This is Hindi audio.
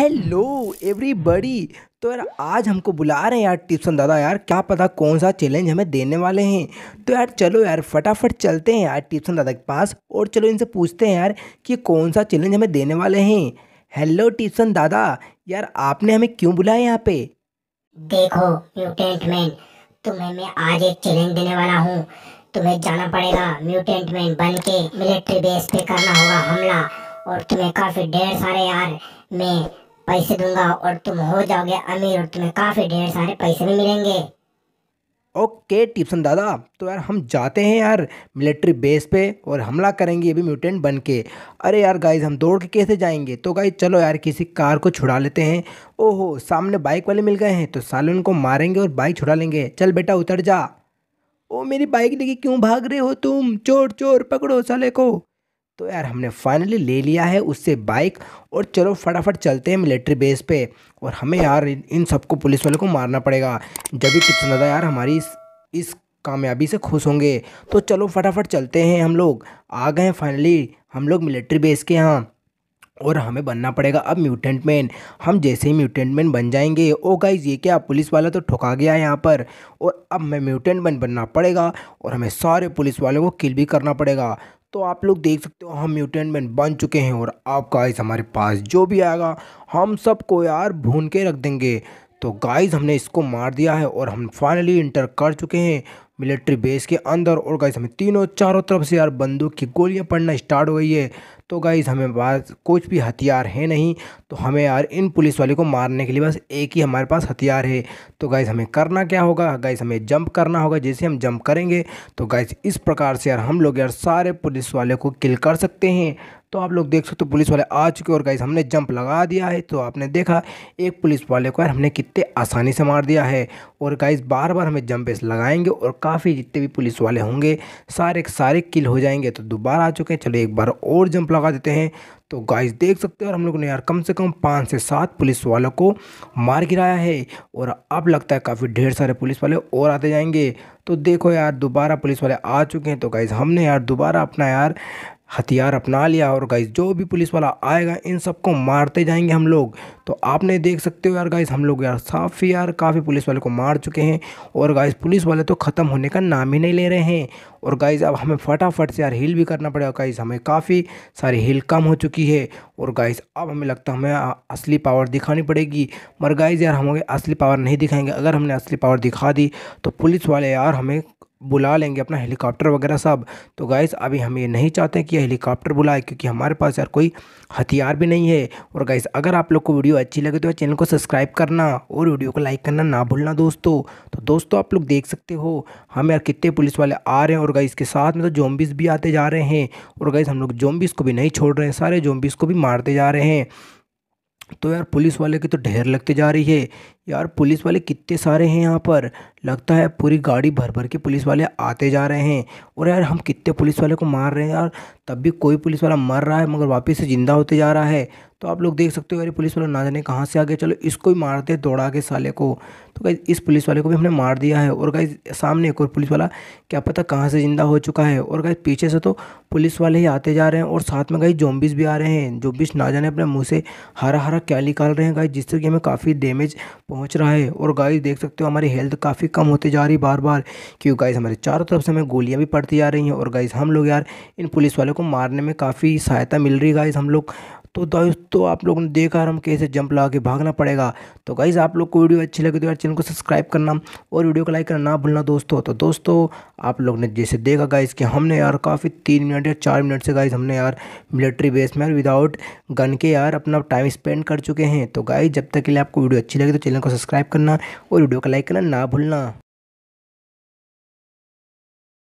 हेलो एवरीबॉडी तो यार आज हमको बुला रहे हैं यार टिप्सन दादा यार क्या पता कौन सा चैलेंज हमें देने वाले हैं तो यार चलो यार फटाफट चलते हैं यार टिप्सन दादा के पास और चलो इनसे पूछते हैं यार कि कौन सा चैलेंज हमें देने वाले हैं हेलो टिप्सन दादा यार आपने हमें क्यों बुलाया यहाँ पे देखो म्यूटेंट मैन तुम्हें मैं आज एक चैलेंज देने वाला हूँ तुम्हें जाना पड़ेगा म्यूटेंट मैन बन के मिलिट्री बेस पे करना होगा हमला और तुम्हें काफी ढेर सारे यार मैं पैसे दूंगा और तुम हो जाओगे अमीर और तुम्हें काफ़ी ढेर सारे पैसे भी मिलेंगे ओके टिप्सन दादा तो यार हम जाते हैं यार मिलिट्री बेस पे और हमला करेंगे ये भी म्यूटेंट बन के अरे यार गाइज हम दौड़ के कैसे जाएंगे तो गाइज चलो यार किसी कार को छुड़ा लेते हैं ओहो सामने बाइक वाले मिल गए हैं तो साले उनको मारेंगे और बाइक छुड़ा लेंगे चल बेटा उतर जा ओ मेरी बाइक लेके क्यों भाग रहे हो तुम चोर चोर पकड़ो साले को तो यार हमने फाइनली ले लिया है उससे बाइक और चलो फटाफट चलते हैं मिलिट्री बेस पे और हमें यार इन सबको पुलिस वालों को मारना पड़ेगा जब भी कितना यार हमारी इस, इस कामयाबी से खुश होंगे तो चलो फटाफट चलते हैं हम लोग आ गए हैं फाइनली हम लोग मिलिट्री बेस के यहाँ और हमें बनना पड़ेगा अब म्यूटेंट मैन हम जैसे ही म्यूटेंट मैन बन जाएंगे ओ गाइज ये क्या पुलिस वाला तो ठोका गया है यहाँ पर और अब हमें म्यूटेंट मैन बनना पड़ेगा और हमें सारे पुलिस वालों को किल भी करना पड़ेगा तो आप लोग देख सकते हो हम म्यूटेंट मैन बन चुके हैं और आप गाइस हमारे पास जो भी आएगा हम सबको यार भून के रख देंगे तो गाइस हमने इसको मार दिया है और हम फाइनली इंटर कर चुके हैं मिलिट्री बेस के अंदर और गाइस हमें तीनों चारों तरफ से यार बंदूक की गोलियां पड़ना स्टार्ट हो गई है तो गाइस हमें पास कुछ भी हथियार है नहीं तो हमें यार इन पुलिस वाले को मारने के लिए बस एक ही हमारे पास हथियार है तो गाइस हमें करना क्या होगा गाइस हमें जंप करना होगा जैसे हम जंप करेंगे तो गाइस इस प्रकार से यार हम लोग यार सारे पुलिस वाले को किल कर सकते हैं तो आप लोग देख सकते हो पुलिस वाले आ चुके और गाइस हमने जंप लगा दिया है तो आपने देखा एक पुलिस वाले को यार हमने कितने आसानी से मार दिया है और गाइस बार बार हमें जंपेस लगाएंगे और काफ़ी जितने भी पुलिस वाले होंगे सारे सारे किल हो जाएंगे तो दोबारा आ चुके हैं चलो एक बार और जंप लगा देते हैं तो गाइस देख सकते हो और हम लोगों ने यार कम से कम पाँच से सात पुलिस वालों को मार गिराया है और अब लगता है काफ़ी ढेर सारे पुलिस वाले और आते जाएंगे तो देखो यार दोबारा पुलिस वाले आ चुके हैं तो गाइज़ हमने यार दोबारा अपना यार हथियार अपना लिया और गाइस जो भी पुलिस वाला आएगा इन सबको मारते जाएंगे हम लोग तो आपने देख सकते हो यार गाइस हम लोग यार साफ यार काफ़ी पुलिस वाले को मार चुके हैं और गाइस पुलिस वाले तो ख़त्म होने का नाम ही नहीं ले रहे हैं और गाइस अब हमें फटाफट से यार हील भी करना पड़ेगा गाइस हमें काफ़ी सारी हील कम हो चुकी है और गाइस अब हमें लगता है हमें असली पावर दिखानी पड़ेगी मगर गाइज यार हमें असली पावर नहीं दिखाएंगे अगर हमने असली पावर दिखा दी तो पुलिस वाले यार हमें बुला लेंगे अपना हेलीकॉप्टर वगैरह सब तो गाइस अभी हम ये नहीं चाहते कि हेलीकॉप्टर बुलाए क्योंकि हमारे पास यार कोई हथियार भी नहीं है और गाइस अगर आप लोग को वीडियो अच्छी लगे तो चैनल को सब्सक्राइब करना और वीडियो को लाइक करना ना भूलना दोस्तों तो दोस्तों आप लोग देख सकते हो हम यार कितने पुलिस वाले आ रहे हैं और गाइस के साथ में तो जोम्बिस भी आते जा रहे हैं और गाइस हम लोग जोम्बिस को भी नहीं छोड़ रहे हैं सारे जोम्बिस को भी मारते जा रहे हैं तो यार पुलिस वाले की तो ढेर लगते जा रही है यार पुलिस वाले कितने सारे हैं यहाँ पर लगता है पूरी गाड़ी भर भर के पुलिस वाले आते जा रहे हैं और यार हम कितने पुलिस वाले को मार रहे हैं यार तब भी कोई पुलिस वाला मर रहा है मगर वापस से ज़िंदा होते जा रहा है तो आप लोग देख सकते हो यार पुलिस वाला ना जाने कहाँ से आ गया चलो इसको भी मारते दौड़ा के साले को तो गाइज इस पुलिस वाले को भी हमने मार दिया है और गाइज सामने एक और पुलिस वाला क्या पता कहाँ से ज़िंदा हो चुका है और गाई पीछे से तो पुलिस वाले ही आते जा रहे हैं और साथ में गाइज जोम्बिस भी आ रहे हैं जोम्बिस ना जाने अपने मुँह से हरा हरा क्या निकाल रहे हैं गाइज जिससे कि हमें काफ़ी डैमेज पहुँच पहुंच रहा है और गाइस देख सकते हो हमारी हेल्थ काफ़ी कम होती जा रही बार बार क्योंकि गाइस हमारे चारों तरफ से हमें गोलियां भी पड़ती जा रही हैं और गाइस हम लोग यार इन पुलिस वालों को मारने में काफ़ी सहायता मिल रही है गाइस हम लोग तो दोस्तों आप लोगों ने देखा हम कैसे जंप लगा के भागना पड़ेगा तो गाइज़ आप लोग को वीडियो अच्छी लगे तो यार चैनल को सब्सक्राइब करना और वीडियो को लाइक करना ना भूलना दोस्तों तो दोस्तों आप लोग ने जैसे देखा गाइज़ कि हमने यार काफ़ी तीन मिनट या चार मिनट से गाइज़ हमने यार मिलिट्री बेस में यार विदाउट गन के यार अपना टाइम स्पेंड कर चुके हैं तो गाइज़ जब तक के लिए आपको वीडियो अच्छी लगे तो चैनल को सब्सक्राइब करना और वीडियो को लाइक करना ना भूलना